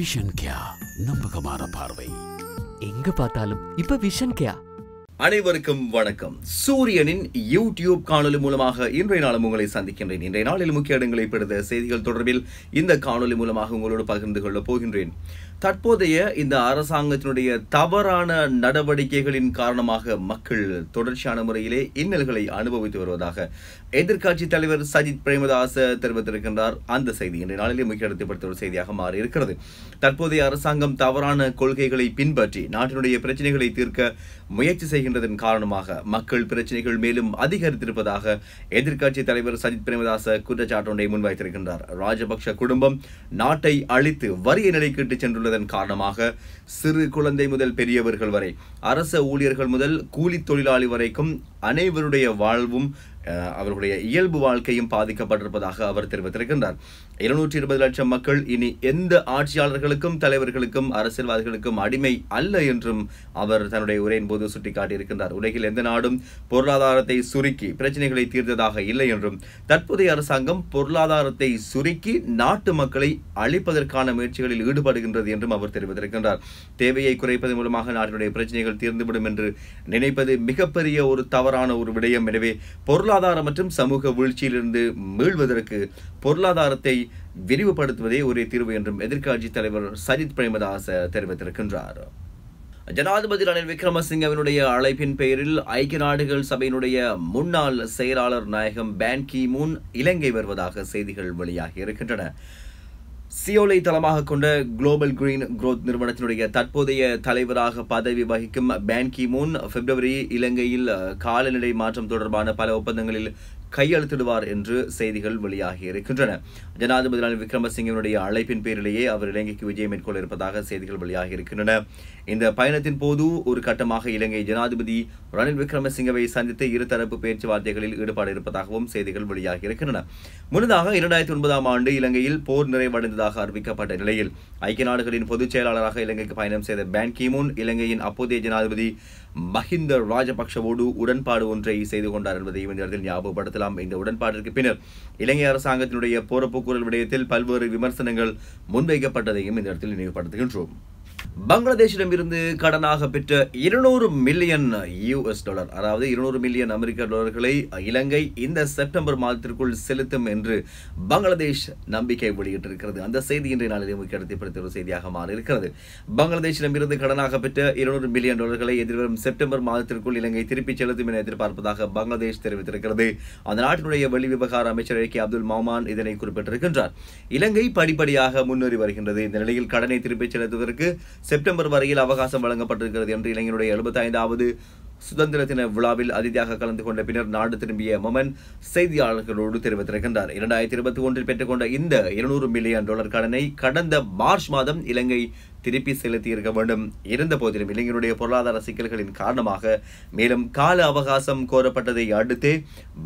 vision கியா நம்பகமான பார்வை எங்க பார்த்தாலும் இப்ப விஷன் கியா அனைவருக்கும் வணக்கம் சூரியனின் யூடியூப் காணொலி மூலமாக இன்றைய நாளும் உங்களை சந்திக்கின்றேன் இன்றைய நாளில் முக்கிய இடங்களை பிடித்த செய்திகள் தொடர்பில் இந்த காணொலி மூலமாக உங்களோடு பகிர்ந்து கொள்ளப் போகின்றேன் தற்போதைய இந்த அரசாங்கத்தினுடைய தவறான நடவடிக்கைகளின் காரணமாக மக்கள் தொடர்ச்சியான முறையிலே இன்னல்களை அனுபவித்து வருவதாக எதிர்க்கட்சி தலைவர் சஜித் பிரேமதாச தெரிவித்திருக்கின்றார் அந்த செய்தி இன்றைய நாளிலே முக்கிய இடத்தை ஒரு செய்தியாக மாறி இருக்கிறது தற்போதைய அரசாங்கம் தவறான கொள்கைகளை பின்பற்றி நாட்டினுடைய பிரச்சனைகளை தீர்க்க முயற்சி செய்கின்ற வருகின்றதன் காரணமாக மக்கள் பிரச்சனைகள் மேலும் அதிகரித்திருப்பதாக எதிர்க்கட்சி தலைவர் சஜித் பிரேமதாச குற்றச்சாட்டொன்றை முன்வைத்திருக்கின்றார் ராஜபக்ஷ குடும்பம் நாட்டை அழித்து வறிய நிலை கேட்டுச் சென்றுள்ளதன் காரணமாக சிறு குழந்தை முதல் பெரியவர்கள் வரை அரச ஊழியர்கள் முதல் கூலி தொழிலாளி வரைக்கும் அனைவருடைய வாழ்வும் அவர்களுடைய இயல்பு வாழ்க்கையும் பாதிக்கப்பட்டிருப்பதாக அவர் தெரிவித்திருக்கின்றார் இருநூற்றி இருபது லட்சம் மக்கள் இனி எந்த ஆட்சியாளர்களுக்கும் தலைவர்களுக்கும் அரசியல்வாதிகளுக்கும் அடிமை அல்ல என்றும் அவர் தன்னுடைய உரையின் போது சுட்டிக்காட்டியிருக்கின்றார் உலகில் எந்த நாடும் பொருளாதாரத்தை சுருக்கி பிரச்சனைகளை தீர்த்ததாக இல்லை என்றும் தற்போதைய அரசாங்கம் பொருளாதாரத்தை சுருக்கி நாட்டு மக்களை அழிப்பதற்கான முயற்சிகளில் ஈடுபடுகின்றது என்றும் அவர் தெரிவித்திருக்கின்றார் தேவையை குறைப்பது மூலமாக நாட்டினுடைய பிரச்சனைகள் தீர்ந்துவிடும் என்று நினைப்பது மிகப்பெரிய ஒரு தவறான ஒரு விடயம் எனவே பொருள் பொருளாதார மற்றும் சமூக வீழ்ச்சியிலிருந்து மீள்வதற்கு பொருளாதாரத்தை விரிவுபடுத்துவதே ஒரே தீர்வு என்றும் எதிர்கட்சி தலைவர் சஜித் பிரேமதாச தெரிவித்திருக்கின்றார் ஜனாதிபதி ரணில் விக்ரமசிங்கவினுடைய அழைப்பின் பெயரில் ஐக்கிய நாடுகள் சபையினுடைய முன்னாள் செயலாளர் நாயகம் பேன் கி மூன் இலங்கை வருவதாக செய்திகள் வெளியாகி இருக்கின்றன சியோலை தளமாக கொண்ட குளோபல் கிரீன் குரோத் நிறுவனத்தினுடைய தற்போதைய தலைவராக பதவி வகிக்கும் பேன் கிமூன் பிப்ரவரி இலங்கையில் காலநிலை மாற்றம் தொடர்பான பல ஒப்பந்தங்களில் கையெழுத்திடுவார் என்று செய்திகள் வெளியாகி இருக்கின்றன ஜனாதிபதி ரணில் விக்ரமசிங்கனுடைய அழைப்பின் பேரிலேயே அவர் இலங்கைக்கு விஜயம் மேற்கொள்ள இருப்பதாக செய்திகள் வெளியாகி இருக்கின்றன இந்த பயணத்தின் போது ஒரு கட்டமாக இலங்கை ஜனாதிபதி ரணில் விக்ரமசிங்கவை சந்தித்து இருதரப்பு பேச்சுவார்த்தைகளில் ஈடுபாடு இருப்பதாகவும் செய்திகள் வெளியாகி இருக்கின்றன முன்னதாக இரண்டாயிரத்தி ஒன்பதாம் ஆண்டு இலங்கையில் போர் நிறைவடைந்ததாக அறிவிக்கப்பட்ட நிலையில் ஐக்கிய நாடுகளின் பொதுச் செயலாளராக இலங்கைக்கு பயணம் செய்த பேன் கிமுன் இலங்கையின் அப்போதைய ஜனாதிபதி மஹிந்த ராஜபக்சவோடு உடன்பாடு ஒன்றை செய்து கொண்டார் என்பதையும் இந்த இடத்தில் ஞாபகப்படுத்த ஏற்படுத்தலாம் இந்த உடன்பாட்டிற்கு பின்னர் இலங்கை அரசாங்கத்தினுடைய போரப்போக்குரல் விடயத்தில் பல்வேறு விமர்சனங்கள் முன்வைக்கப்பட்டதையும் இந்த இடத்தில் நினைவுபடுத்துகின்றோம் இருந்து கடனாக பெற்ற இருநூறு மில்லியன் யூஎஸ் டாலர் அதாவது இருநூறு மில்லியன் அமெரிக்க டாலர்களை இலங்கை இந்த செப்டம்பர் மாதத்திற்குள் செலுத்தும் என்று பங்களாதேஷ் நம்பிக்கை வெளியிட்டிருக்கிறது அந்த செய்தி இன்றைய நாளிலே முக்கிய ஒரு செய்தியாக மாறியிருக்கிறது இருந்து கடனாக பெற்ற இருநூறு மில்லியன் டாலர்களை எதிர்வரும் செப்டம்பர் மாதத்திற்குள் இலங்கை திருப்பிச் செலுத்தும் என எதிர்பார்ப்பதாக பங்களாதேஷ் தெரிவித்திருக்கிறது அந்த நாட்டினுடைய வெளி விவகார அமைச்சர் ஏ கே அப்துல் மௌமான் இதனை குறிப்பிட்டிருக்கின்றார் இலங்கை படிப்படியாக முன்னேறி வருகின்றது இந்த நிலையில் கடனை திருப்பிச் செலுத்துவதற்கு செப்டம்பர் வரையில் அவகாசம் வழங்கப்பட்டிருக்கிறது என்று இளைஞருடைய எழுபத்தைந்தாவது சுதந்திர தின விழாவில் அதிதியாக கலந்து கொண்ட பின்னர் நாடு திரும்பிய மொமன் செய்தியாளர்களோடு தெரிவித்திருக்கின்றார் இரண்டாயிரத்தி இருபத்தி ஒன்றில் பெற்றுக்கொண்ட இந்த இருநூறு மில்லியன் டாலர் கடனை கடந்த மார்ச் மாதம் இலங்கை திருப்பி செலுத்தியிருக்க வேண்டும் இருந்த போதிலும் இளைஞருடைய பொருளாதார சிக்கல்களின் காரணமாக மேலும் கால அவகாசம் கோரப்பட்டதை அடுத்து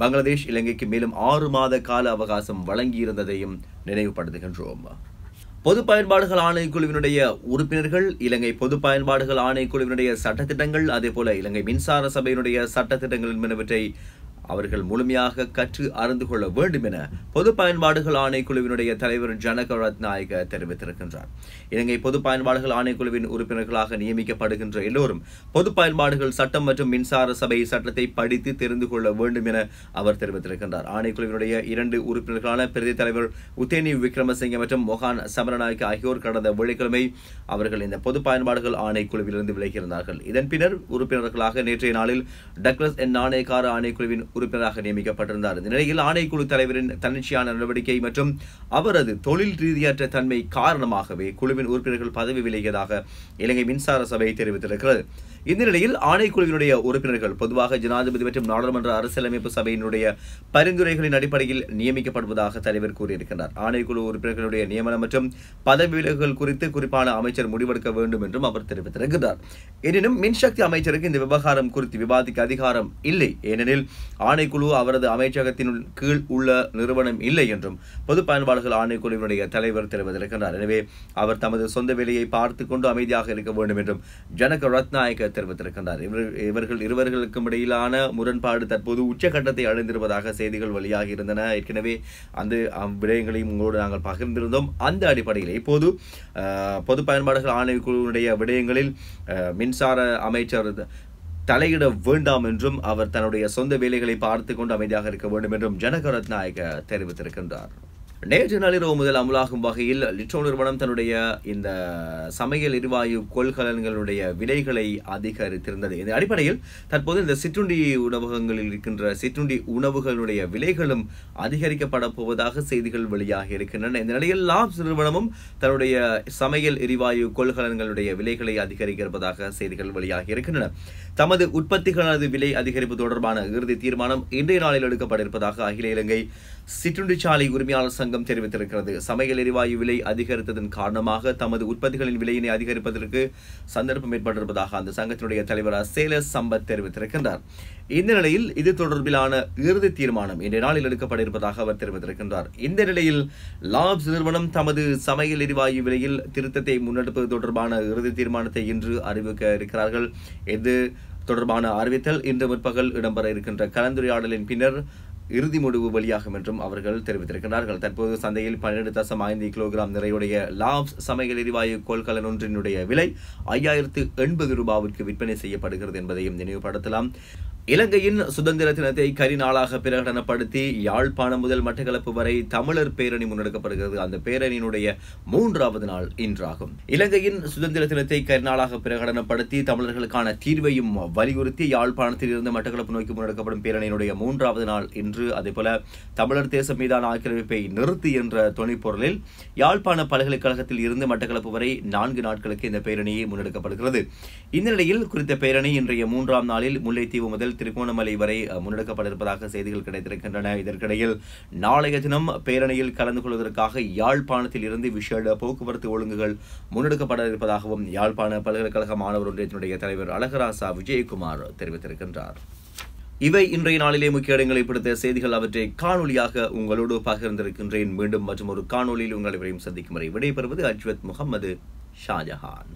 பங்களாதேஷ் இலங்கைக்கு மேலும் ஆறு மாத கால அவகாசம் வழங்கியிருந்ததையும் நினைவுபடுத்துகின்றோம் பொது பயன்பாடுகள் ஆணைக்குழுவினுடைய உறுப்பினர்கள் இலங்கை பொது பயன்பாடுகள் ஆணைக்குழுவினுடைய சட்டத்திட்டங்கள் அதே போல இலங்கை மின்சார சபையினுடைய சட்டத்திட்டங்கள் என்பனவற்றை அவர்கள் முழுமையாக கற்று அறிந்து கொள்ள வேண்டும் என பொது பயன்பாடுகள் ஆணைக்குழுவினுடைய தலைவர் ஜனக ரத்நாயக தெரிவித்திருக்கின்றார் இலங்கை பொது பயன்பாடுகள் ஆணைக்குழுவின் உறுப்பினர்களாக நியமிக்கப்படுகின்ற எல்லோரும் பொது பயன்பாடுகள் சட்டம் மற்றும் மின்சார சபை சட்டத்தை படித்து தெரிந்து கொள்ள வேண்டும் என அவர் தெரிவித்திருக்கின்றார் ஆணைக்குழுவினுடைய இரண்டு உறுப்பினர்களான பிரதி தலைவர் உத்தேனி விக்ரமசிங்க மற்றும் மொஹான் சமரநாயக் ஆகியோர் கடந்த வெள்ளிக்கிழமை அவர்கள் இந்த பொது பயன்பாடுகள் ஆணைக்குழுவிலிருந்து விலகியிருந்தார்கள் இதன் பின்னர் உறுப்பினர்களாக நேற்றைய நாளில் டக்ளஸ் என் நாணயக்கார ஆணைக்குழுவின் உறுப்பினராக நியமிக்கப்பட்டிருந்தார் இந்த நிலையில் ஆணைக்குழு தலைவரின் தன்னிச்சையான நடவடிக்கை மற்றும் அவரது தொழில் ரீதியற்ற தன்மை காரணமாகவே குழுவின் உறுப்பினர்கள் பதவி விலகியதாக இலங்கை மின்சார சபை தெரிவித்திருக்கிறது இந்த நிலையில் ஆணைக்குழுவினுடைய உறுப்பினர்கள் பொதுவாக ஜனாதிபதி மற்றும் நாடாளுமன்ற அரசியலமைப்பு சபையினுடைய பரிந்துரைகளின் அடிப்படையில் நியமிக்கப்படுவதாக தலைவர் கூறியிருக்கிறார் ஆணைக்குழு உறுப்பினர்களுடைய நியமனம் மற்றும் பதவி விலகுகள் குறித்து குறிப்பான அமைச்சர் முடிவெடுக்க வேண்டும் என்றும் அவர் தெரிவித்திருக்கிறார் எனினும் மின்சக்தி அமைச்சருக்கு இந்த விவகாரம் குறித்து விவாதிக்க அதிகாரம் இல்லை ஏனெனில் ஆணைக்குழு அவரது அமைச்சகத்தின் கீழ் உள்ள நிறுவனம் இல்லை என்றும் பொது பயன்பாடுகள் ஆணைக்குழுவினுடைய தலைவர் தெரிவித்திருக்கிறார் எனவே அவர் தமது சொந்த வேலையை பார்த்து கொண்டு அமைதியாக இருக்க வேண்டும் என்றும் ஜனக ரத்நாயக்க தெரிவித்திருக்கின்றார் இவர் இவர்கள் இருவர்களுக்கும் இடையிலான முரண்பாடு தற்போது உச்சகட்டத்தை அடைந்திருப்பதாக செய்திகள் வெளியாகி இருந்தன ஏற்கனவே அந்த விடயங்களையும் உங்களோடு நாங்கள் பகிர்ந்திருந்தோம் அந்த அடிப்படையில் இப்போது பொது பயன்பாடுகள் ஆணைக்குழுவினுடைய விடயங்களில் மின்சார அமைச்சர் தலையிட வேண்டாம் என்றும் அவர் தன்னுடைய சொந்த வேலைகளை பார்த்துக் கொண்டு அமைதியாக இருக்க வேண்டும் என்றும் ஜனகரத் நாயக தெரிவித்திருக்கின்றார் நேற்று நள்ளிரவு முதல் அமலாகும் வகையில் லிட்ரோ நிறுவனம் தன்னுடைய இந்த சமையல் எரிவாயு கொள்கலன்களுடைய விலைகளை அதிகரித்திருந்தது இந்த அடிப்படையில் தற்போது இந்த சிற்றுண்டி உணவகங்களில் இருக்கின்ற சிற்றுண்டி உணவுகளுடைய விலைகளும் அதிகரிக்கப்பட போவதாக செய்திகள் வெளியாக இருக்கின்றன இந்த நிலையில் லாப்ஸ் நிறுவனமும் தன்னுடைய சமையல் எரிவாயு கொள்கலன்களுடைய விலைகளை அதிகரிக்க இருப்பதாக செய்திகள் வெளியாக இருக்கின்றன தமது உற்பத்திகளது விலை அதிகரிப்பு தொடர்பான இறுதி தீர்மானம் இன்றைய நாளில் எடுக்கப்பட இருப்பதாக அகில இலங்கை சிற்றுண்டிச்சாலை உரிமையாளர் சங்கம் சங்கம் தெரிவித்திருக்கிறது சமையல் எரிவாயு விலை அதிகரித்ததன் காரணமாக தமது உற்பத்திகளின் விலையினை அதிகரிப்பதற்கு சந்தர்ப்பம் ஏற்பட்டிருப்பதாக அந்த சங்கத்தினுடைய தலைவர் சேலஸ் சம்பத் தெரிவித்திருக்கின்றார் இந்த நிலையில் இது தொடர்பிலான இறுதி தீர்மானம் இன்றைய நாளில் எடுக்கப்பட இருப்பதாக அவர் தெரிவித்திருக்கின்றார் இந்த நிலையில் லாப்ஸ் நிறுவனம் தமது சமையல் எரிவாயு விலையில் திருத்தத்தை முன்னெடுப்பது தொடர்பான இறுதி தீர்மானத்தை இன்று அறிவிக்க இருக்கிறார்கள் இது தொடர்பான அறிவித்தல் இன்று முற்பகல் இடம்பெற இருக்கின்ற கலந்துரையாடலின் பின்னர் இறுதி முடிவு வெளியாகும் என்றும் அவர்கள் தெரிவித்திருக்கிறார்கள் தற்போது சந்தையில் பன்னிரண்டு தசம் ஐந்து கிலோகிராம் நிறையுடைய லாப்ஸ் சமையல் எரிவாயு கொள்கலன் ஒன்றினுடைய விலை ஐயாயிரத்து எண்பது ரூபாவிற்கு விற்பனை செய்யப்படுகிறது என்பதையும் நினைவுபடுத்தலாம் இலங்கையின் சுதந்திர தினத்தை கரிநாளாக பிரகடனப்படுத்தி யாழ்ப்பாணம் முதல் மட்டக்களப்பு வரை தமிழர் பேரணி முன்னெடுக்கப்படுகிறது அந்த பேரணியினுடைய மூன்றாவது நாள் இன்றாகும் இலங்கையின் சுதந்திர தினத்தை கரிநாளாக பிரகடனப்படுத்தி தமிழர்களுக்கான தீர்வையும் வலியுறுத்தி யாழ்ப்பாணத்தில் இருந்து மட்டக்களப்பு நோக்கி முன்னெடுக்கப்படும் பேரணியினுடைய மூன்றாவது நாள் இன்று அதேபோல தமிழர் தேசம் மீதான ஆக்கிரமிப்பை நிறுத்தி என்ற துணைப்பொருளில் யாழ்ப்பாண பல்கலைக்கழகத்தில் இருந்து மட்டக்களப்பு வரை நான்கு நாட்களுக்கு இந்த பேரணியை முன்னெடுக்கப்படுகிறது இந்த நிலையில் குறித்த பேரணி இன்றைய மூன்றாம் நாளில் முல்லைத்தீவு முதல் திருகோணமலை வரை முன்னெடுக்கப்பட இருப்பதாக செய்திகள் கிடைத்திருக்கின்றன இதற்கிடையில் நாளைய தினம் பேரணியில் கலந்து கொள்வதற்காக யாழ்ப்பாணத்தில் இருந்து விஷேட போக்குவரத்து ஒழுங்குகள் முன்னெடுக்கப்பட இருப்பதாகவும் யாழ்ப்பாண பல்கலைக்கழக மாணவர் ஒன்றியத்தினுடைய தலைவர் அழகராசா விஜயகுமார் தெரிவித்திருக்கின்றார் இவை இன்றைய நாளிலே முக்கிய இடங்களை பிடித்த செய்திகள் அவற்றை காணொலியாக உங்களோடு பகிர்ந்திருக்கின்றேன் மீண்டும் மற்றும் ஒரு காணொலியில் உங்களை வரையும் சந்திக்கும் வரை விடைபெறுவது அஜ்வத் முகமது ஷாஜஹான்